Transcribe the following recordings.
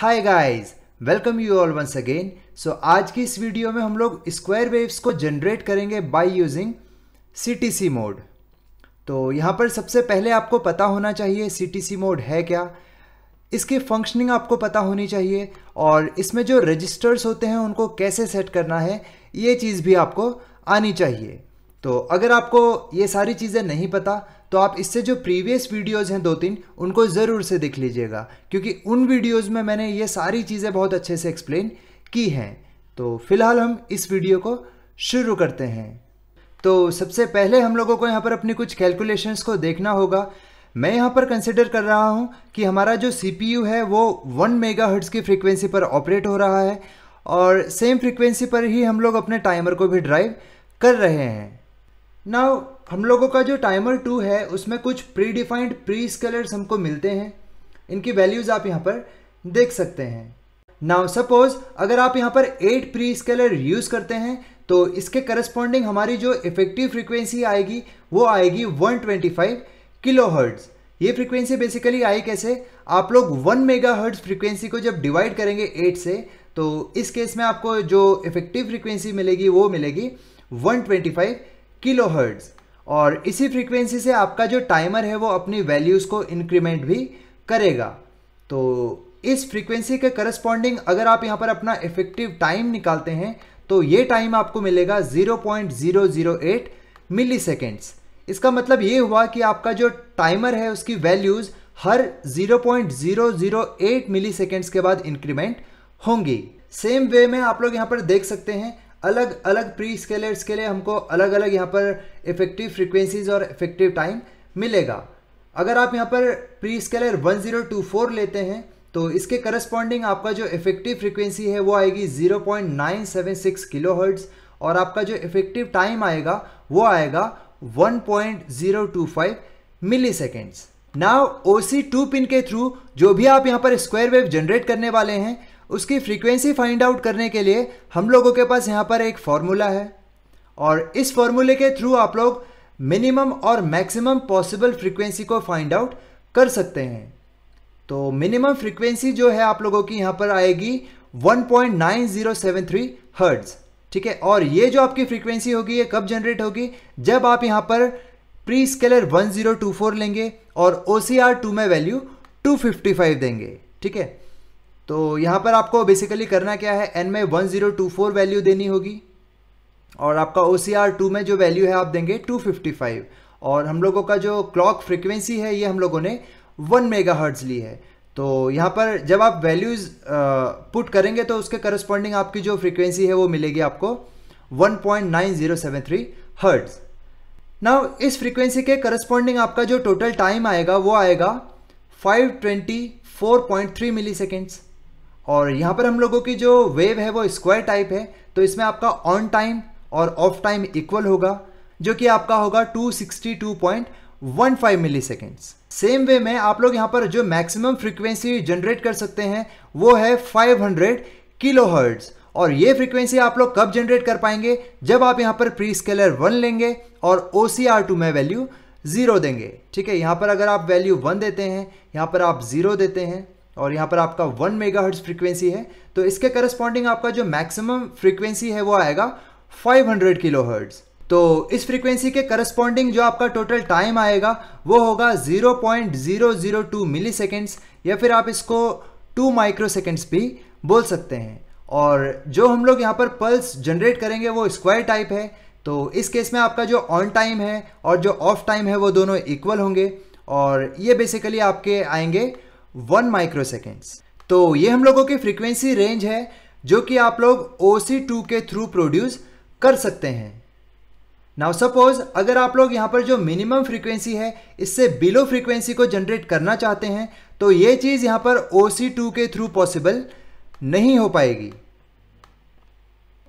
Hi guys welcome you all once again so आज की इस वीडियो में हम लोग स्क्वायर वेव्स को जनरेट करेंगे बाय यूजिंग सी मोड तो यहाँ पर सबसे पहले आपको पता होना चाहिए सी मोड है क्या इसकी फंक्शनिंग आपको पता होनी चाहिए और इसमें जो रजिस्टर्स होते हैं उनको कैसे सेट करना है ये चीज़ भी आपको आनी चाहिए तो अगर आपको ये सारी चीज़ें नहीं पता तो आप इससे जो प्रीवियस वीडियोज़ हैं दो तीन उनको ज़रूर से देख लीजिएगा क्योंकि उन वीडियोज़ में मैंने ये सारी चीज़ें बहुत अच्छे से एक्सप्लेन की हैं तो फिलहाल हम इस वीडियो को शुरू करते हैं तो सबसे पहले हम लोगों को यहाँ पर अपनी कुछ कैलकुलेशंस को देखना होगा मैं यहाँ पर कंसिडर कर रहा हूँ कि हमारा जो सी है वो वन मेगा की फ्रिक्वेंसी पर ऑपरेट हो रहा है और सेम फ्रिक्वेंसी पर ही हम लोग अपने टाइमर को भी ड्राइव कर रहे हैं नाउ हम लोगों का जो टाइमर टू है उसमें कुछ प्री डिफाइंड प्री स्केलर्स हमको मिलते हैं इनकी वैल्यूज़ आप यहाँ पर देख सकते हैं नाउ सपोज अगर आप यहाँ पर एट प्री स्केलर यूज़ करते हैं तो इसके करस्पॉन्डिंग हमारी जो इफेक्टिव फ्रीक्वेंसी आएगी वो आएगी 125 ट्वेंटी किलोहर्ट्ज़ ये फ्रिक्वेंसी बेसिकली आई कैसे आप लोग 1 मेगाहर्ट्ज़ फ्रिक्वेंसी को जब डिवाइड करेंगे 8 से तो इस केस में आपको जो इफेक्टिव फ्रिक्वेंसी मिलेगी वो मिलेगी 125 किलो और इसी फ्रीक्वेंसी से आपका जो टाइमर है वो अपनी वैल्यूज़ को इंक्रीमेंट भी करेगा तो इस फ्रीक्वेंसी के करस्पॉन्डिंग अगर आप यहाँ पर अपना इफेक्टिव टाइम निकालते हैं तो ये टाइम आपको मिलेगा 0.008 मिली सेकेंड्स इसका मतलब ये हुआ कि आपका जो टाइमर है उसकी वैल्यूज़ हर 0.008 मिली सेकेंड्स के बाद इंक्रीमेंट होंगी सेम वे में आप लोग यहाँ पर देख सकते हैं अलग अलग प्री स्केलर्स के लिए हमको अलग अलग यहाँ पर इफेक्टिव फ्रिक्वेंसीज और इफेक्टिव टाइम मिलेगा अगर आप यहाँ पर प्री स्केलर 1024 लेते हैं तो इसके करस्पॉन्डिंग आपका जो इफेक्टिव फ्रिक्वेंसी है वो आएगी 0.976 हर्ट्स और आपका जो इफेक्टिव टाइम आएगा वो आएगा 1.025 milliseconds now O C two pin के थ्रू जो भी आप यहाँ पर स्क्वायर वेव जनरेट करने वाले हैं उसकी फ्रीक्वेंसी फाइंड आउट करने के लिए हम लोगों के पास यहाँ पर एक फॉर्मूला है और इस फॉर्मूले के थ्रू आप लोग मिनिमम और मैक्सिमम पॉसिबल फ्रीक्वेंसी को फाइंड आउट कर सकते हैं तो मिनिमम फ्रीक्वेंसी जो है आप लोगों की यहाँ पर आएगी 1.9073 पॉइंट ठीक है और ये जो आपकी फ्रीक्वेंसी होगी ये कब जनरेट होगी जब आप यहाँ पर प्री स्केलर 1024 लेंगे और ओ सी आर टू में वैल्यू 255 देंगे ठीक है तो यहाँ पर आपको बेसिकली करना क्या है एन में one zero two four value देनी होगी और आपका ओ सी आर टू में जो वैल्यू है आप देंगे टू फिफ्टी फाइव और हम लोगों का जो क्लॉक फ्रिक्वेंसी है ये हम लोगों ने वन मेगा हर्ट्ज़ ली है तो यहाँ पर जब आप वैल्यूज़ पुट करेंगे तो उसके करस्पॉन्डिंग आपकी जो फ्रिक्वेंसी है वो मिलेगी आपको 1.9073 हर्ट्ज़ नाउ इस फ्रिक्वेंसी के करस्पॉन्डिंग आपका जो टोटल टाइम आएगा वो आएगा 524.3 सेकेंड्स और यहाँ पर हम लोगों की जो वेव है वो स्क्वायर टाइप है तो इसमें आपका ऑन टाइम और ऑफ टाइम इक्वल होगा जो कि आपका होगा 262.15 मिलीसेकंड्स सेम वे में आप लोग यहाँ पर जो मैक्सिमम फ्रीक्वेंसी जनरेट कर सकते हैं वो है 500 किलो हर्ट्ज़ और ये फ्रीक्वेंसी आप लोग कब जनरेट कर पाएंगे जब आप यहाँ पर प्री स्केलर वन लेंगे और ओ सी आर टू में वैल्यू ज़ीरो देंगे ठीक है यहाँ पर अगर आप वैल्यू वन देते हैं यहाँ पर आप ज़ीरो देते हैं और यहाँ पर आपका वन मेगा हर्ट्स फ्रिक्वेंसी है तो इसके करस्पॉन्डिंग आपका जो मैक्सिमम फ्रिक्वेंसी है वो आएगा 500 किलो हर्ट्स तो इस फ्रीक्वेंसी के करस्पॉन्डिंग जो आपका टोटल टाइम आएगा वो होगा 0.002 सेकेंड्स या फिर आप इसको 2 सेकेंड्स भी बोल सकते हैं और जो हम लोग यहाँ पर पल्स जनरेट करेंगे वो स्क्वायर टाइप है तो इस केस में आपका जो ऑन टाइम है और जो ऑफ टाइम है वो दोनों इक्वल होंगे और ये बेसिकली आपके आएंगे वन माइक्रो सेकेंड्स तो ये हम लोगों की फ्रीक्वेंसी रेंज है जो कि आप लोग ओ के थ्रू प्रोड्यूस कर सकते हैं नाउ सपोज अगर आप लोग यहाँ पर जो मिनिमम फ्रीक्वेंसी है इससे बिलो फ्रीक्वेंसी को जनरेट करना चाहते हैं तो ये चीज़ यहाँ पर ओ के थ्रू पॉसिबल नहीं हो पाएगी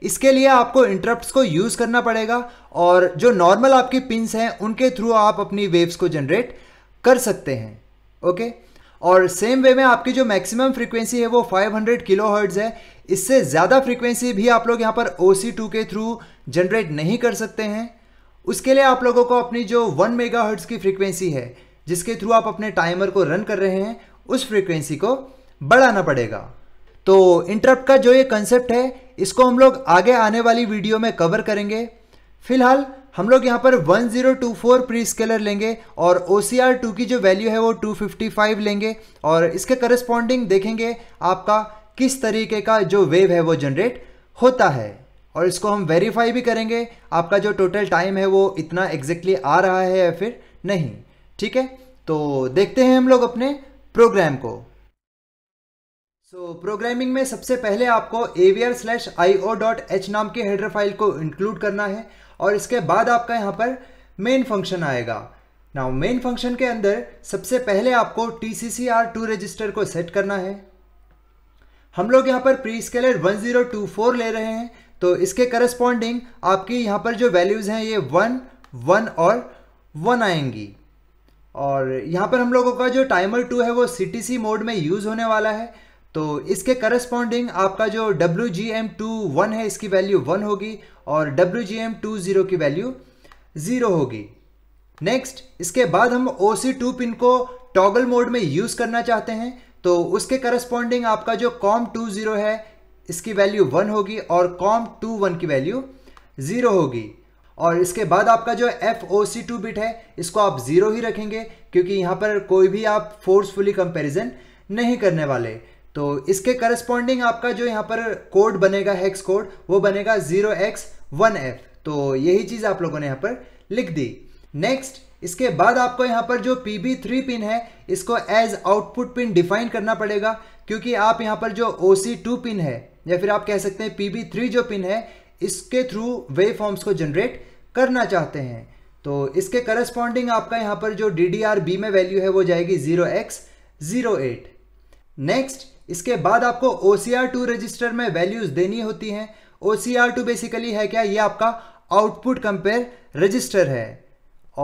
इसके लिए आपको इंटरप्ट्स को यूज़ करना पड़ेगा और जो नॉर्मल आपकी पिंस हैं उनके थ्रू आप अपनी वेव्स को जनरेट कर सकते हैं ओके okay? और सेम वे में आपकी जो मैक्सिमम फ्रीक्वेंसी है वो 500 किलो हर्ट्ज़ है इससे ज़्यादा फ्रीक्वेंसी भी आप लोग यहाँ पर ओ के थ्रू जनरेट नहीं कर सकते हैं उसके लिए आप लोगों को अपनी जो वन मेगा की फ्रीक्वेंसी है जिसके थ्रू आप अपने टाइमर को रन कर रहे हैं उस फ्रीक्वेंसी को बढ़ाना पड़ेगा तो इंटरप्ट का जो ये कंसेप्ट है इसको हम लोग आगे आने वाली वीडियो में कवर करेंगे फिलहाल हम लोग यहाँ पर 1024 प्री स्केलर लेंगे और ओ सी आर टू की जो वैल्यू है वो 255 लेंगे और इसके करस्पॉन्डिंग देखेंगे आपका किस तरीके का जो वेव है वो जनरेट होता है और इसको हम वेरीफाई भी करेंगे आपका जो टोटल टाइम है वो इतना एग्जैक्टली आ रहा है या फिर नहीं ठीक है तो देखते हैं हम लोग अपने प्रोग्राम को सो so, प्रोग्रामिंग में सबसे पहले आपको A slash I O dot H नाम के हेडर फाइल को इंक्लूड करना है और इसके बाद आपका यहाँ पर मेन फंक्शन आएगा नाउ मेन फंक्शन के अंदर सबसे पहले आपको T C C R two register को सेट करना है हम लोग यहाँ पर prescaler one zero two four ले रहे हैं तो इसके करस्पॉन्डिंग आपकी यहाँ पर जो वैल्यूज़ हैं ये वन वन और वन आएंगी और यहाँ पर हम लोगों का जो टाइमर टू है वो सी मोड में यूज़ होने वाला है तो इसके करस्पॉन्डिंग आपका जो W G M two one है इसकी वैल्यू वन होगी और W G M two zero की वैल्यू ज़ीरो होगी नेक्स्ट इसके बाद हम ओ सी टू पिन को टॉगल मोड में यूज़ करना चाहते हैं तो उसके करस्पॉन्डिंग आपका जो कॉम टू ज़ीरो है इसकी वैल्यू वन होगी और कॉम टू वन की वैल्यू ज़ीरो होगी और इसके बाद आपका जो F O C two bit है इसको आप ज़ीरो ही रखेंगे क्योंकि यहाँ पर कोई भी आप फोर्सफुली कंपेरिजन नहीं करने वाले तो इसके करस्पॉन्डिंग आपका जो यहाँ पर कोड बनेगा हेक्स कोड वो बनेगा जीरो एक्स वन एफ तो यही चीज़ आप लोगों ने यहाँ पर लिख दी नेक्स्ट इसके बाद आपको यहाँ पर जो पी बी थ्री पिन है इसको एज आउटपुट पिन डिफाइन करना पड़ेगा क्योंकि आप यहाँ पर जो ओ सी टू पिन है या फिर आप कह सकते हैं पी बी थ्री जो पिन है इसके थ्रू वे फॉर्म्स को जनरेट करना चाहते हैं तो इसके करस्पॉन्डिंग आपका यहाँ पर जो डी डी आर बी में वैल्यू है वो जाएगी zero x zero eight next इसके बाद आपको O C R two register में वैल्यूज देनी होती हैं O C R two basically है क्या ये आपका आउटपुट कंपेयर रजिस्टर है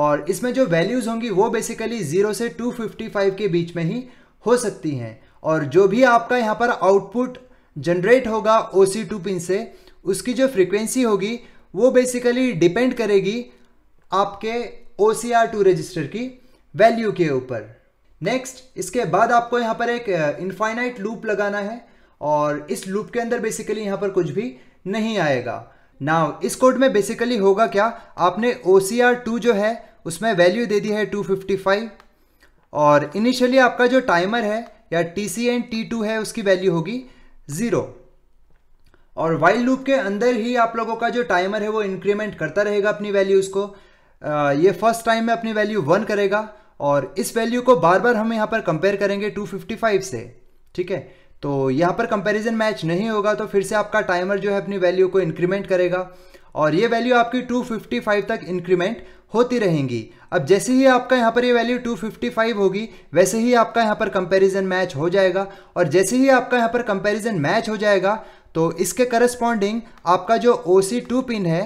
और इसमें जो वैल्यूज़ होंगी वो बेसिकली ज़ीरो से टू फिफ्टी फाइव के बीच में ही हो सकती हैं और जो भी आपका यहाँ पर आउटपुट जनरेट होगा ओ सी टू पिन से उसकी जो फ्रिक्वेंसी होगी वो बेसिकली डिपेंड करेगी आपके O C R two register की वैल्यू के ऊपर नेक्स्ट इसके बाद आपको यहाँ पर एक इनफाइनाइट लूप लगाना है और इस लूप के अंदर बेसिकली यहाँ पर कुछ भी नहीं आएगा नाउ इस कोड में बेसिकली होगा क्या आपने ओ टू जो है उसमें वैल्यू दे दी है 255 और इनिशियली आपका जो टाइमर है या T C and T two है उसकी वैल्यू होगी ज़ीरो और वाइल लूप के अंदर ही आप लोगों का जो टाइमर है वो इंक्रीमेंट करता रहेगा अपनी वैल्यूज़ को ये फर्स्ट टाइम में अपनी वैल्यू वन करेगा और इस वैल्यू को बार बार हम यहाँ पर कंपेयर करेंगे 255 से ठीक है तो यहाँ पर कंपैरिजन मैच नहीं होगा तो फिर से आपका टाइमर जो है अपनी वैल्यू को इंक्रीमेंट करेगा और ये वैल्यू आपकी 255 तक इंक्रीमेंट होती रहेंगी अब जैसे ही आपका यहाँ पर ये वैल्यू 255 होगी वैसे ही आपका यहाँ पर कंपेरिजन मैच हो जाएगा और जैसे ही आपका यहाँ पर कंपेरिजन मैच हो जाएगा तो इसके करस्पॉन्डिंग आपका जो ओ टू पिन है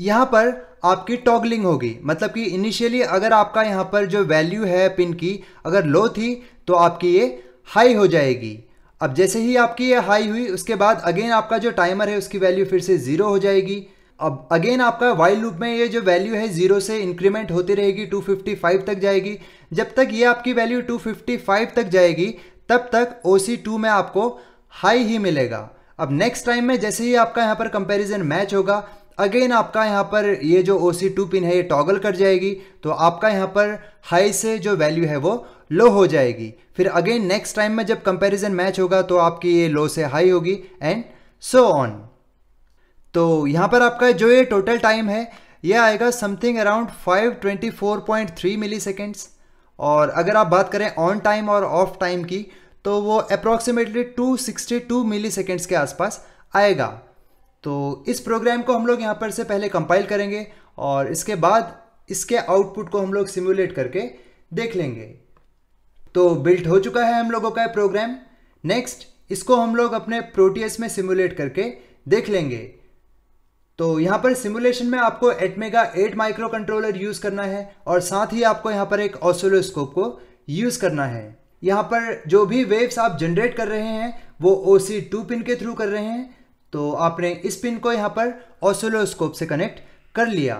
यहाँ पर आपकी टॉगलिंग होगी मतलब कि इनिशियली अगर आपका यहाँ पर जो वैल्यू है पिन की अगर लो थी तो आपकी ये हाई हो जाएगी अब जैसे ही आपकी ये हाई हुई उसके बाद अगेन आपका जो टाइमर है उसकी वैल्यू फिर से ज़ीरो हो जाएगी अब अगेन आपका वाइल लूप में ये जो वैल्यू है जीरो से इंक्रीमेंट होती रहेगी 255 तक जाएगी जब तक ये आपकी वैल्यू 255 तक जाएगी तब तक ओ टू में आपको हाई ही मिलेगा अब नेक्स्ट टाइम में जैसे ही आपका यहाँ पर कंपेरिजन मैच होगा अगेन आपका यहाँ पर ये जो ओ सी टू पिन है ये टॉगल कर जाएगी तो आपका यहाँ पर हाई से जो वैल्यू है वो लो हो जाएगी फिर अगेन नेक्स्ट टाइम में जब कंपैरिजन मैच होगा तो आपकी ये लो से हाई होगी एंड सो ऑन तो यहाँ पर आपका जो ये टोटल टाइम है ये आएगा समथिंग अराउंड 524.3 मिलीसेकंड्स और अगर आप बात करें ऑन टाइम और ऑफ टाइम की तो वो अप्रॉक्सीमेटली 262 मिलीसेकंड्स के आसपास आएगा तो इस प्रोग्राम को हम लोग यहाँ पर से पहले कंपाइल करेंगे और इसके बाद इसके आउटपुट को हम लोग सिमुलेट करके देख लेंगे तो बिल्ट हो चुका है हम लोगों का प्रोग्राम नेक्स्ट इसको हम लोग अपने प्रोटीएस में सिमुलेट करके देख लेंगे तो यहाँ पर सिमुलेशन में आपको एटमेगा 8 माइक्रो कंट्रोलर यूज़ करना है और साथ ही आपको यहाँ पर एक ऑसोलोस्कोप को यूज़ करना है यहाँ पर जो भी वेव्स आप जनरेट कर रहे हैं वो ओ सी टू पिन के थ्रू कर रहे हैं तो आपने इस पिन को यहाँ पर ऑसोलोस्कोप से कनेक्ट कर लिया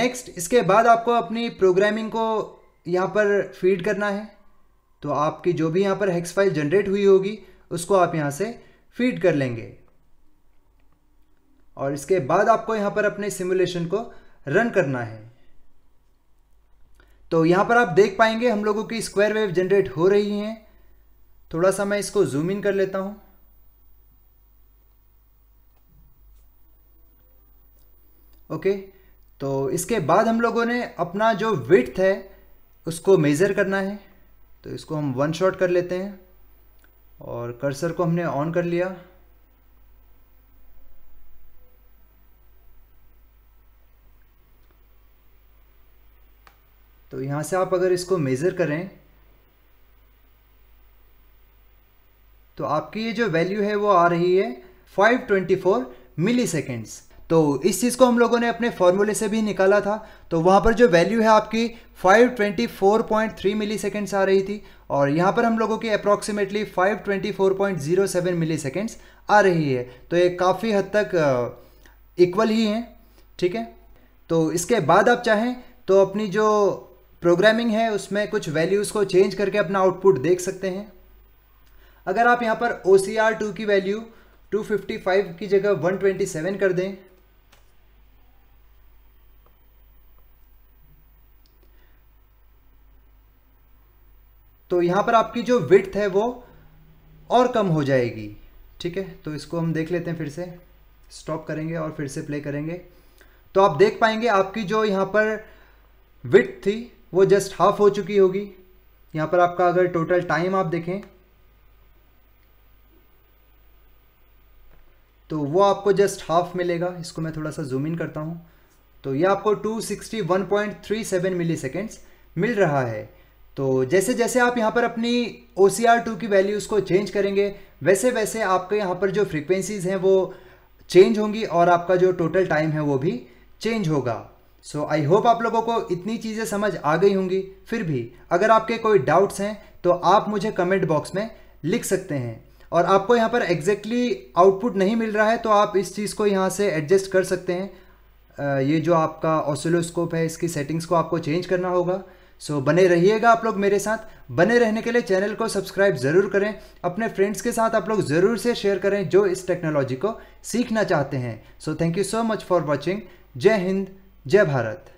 नेक्स्ट इसके बाद आपको अपनी प्रोग्रामिंग को यहाँ पर फीड करना है तो आपकी जो भी यहाँ पर हेक्स फाइल जनरेट हुई होगी उसको आप यहाँ से फीड कर लेंगे और इसके बाद आपको यहाँ पर अपने सिमुलेशन को रन करना है तो यहाँ पर आप देख पाएंगे हम लोगों की स्क्वायर वेव जनरेट हो रही हैं थोड़ा सा मैं इसको जूम इन कर लेता हूँ ओके तो इसके बाद हम लोगों ने अपना जो विथ है उसको मेज़र करना है तो इसको हम वन शॉट कर लेते हैं और कर्सर को हमने ऑन कर लिया तो यहाँ से आप अगर इसको मेज़र करें तो आपकी ये जो वैल्यू है वो आ रही है 524 मिली सेकेंड्स तो इस चीज़ को हम लोगों ने अपने फॉर्मूले से भी निकाला था तो वहाँ पर जो वैल्यू है आपकी 524.3 मिलीसेकंड्स आ रही थी और यहाँ पर हम लोगों की अप्रॉक्सीमेटली 524.07 मिलीसेकंड्स आ रही है तो ये काफ़ी हद तक इक्वल ही हैं ठीक है तो इसके बाद आप चाहें तो अपनी जो प्रोग्रामिंग है उसमें कुछ वैल्यूज़ को चेंज करके अपना आउटपुट देख सकते हैं अगर आप यहाँ पर ओ सी आर टू की वैल्यू 255 की जगह 127 कर दें तो यहाँ पर आपकी जो विथ है वो और कम हो जाएगी ठीक है तो इसको हम देख लेते हैं फिर से स्टॉप करेंगे और फिर से प्ले करेंगे तो आप देख पाएंगे आपकी जो यहाँ पर विथ थी वो जस्ट हाफ हो चुकी होगी यहाँ पर आपका अगर टोटल टाइम आप देखें तो वो आपको जस्ट हाफ मिलेगा इसको मैं थोड़ा सा जूम इन करता हूँ तो ये आपको 261.37 सेकेंड्स मिल रहा है तो जैसे जैसे आप यहाँ पर अपनी ओ सी आर टू की वैल्यूज़ को चेंज करेंगे वैसे वैसे आपके यहाँ पर जो फ्रिक्वेंसीज़ हैं वो चेंज होंगी और आपका जो टोटल टाइम है वो भी चेंज होगा सो आई होप आप लोगों को इतनी चीज़ें समझ आ गई होंगी फिर भी अगर आपके कोई डाउट्स हैं तो आप मुझे कमेंट बॉक्स में लिख सकते हैं और आपको यहाँ पर एग्जैक्टली exactly आउटपुट नहीं मिल रहा है तो आप इस चीज़ को यहाँ से एडजस्ट कर सकते हैं ये जो आपका ऑसिलोस्कोप है इसकी सेटिंग्स को आपको चेंज करना होगा सो so, बने रहिएगा आप लोग मेरे साथ बने रहने के लिए चैनल को सब्सक्राइब ज़रूर करें अपने फ्रेंड्स के साथ आप लोग ज़रूर से शेयर करें जो इस टेक्नोलॉजी को सीखना चाहते हैं so thank you so much for watching जय हिंद जय भारत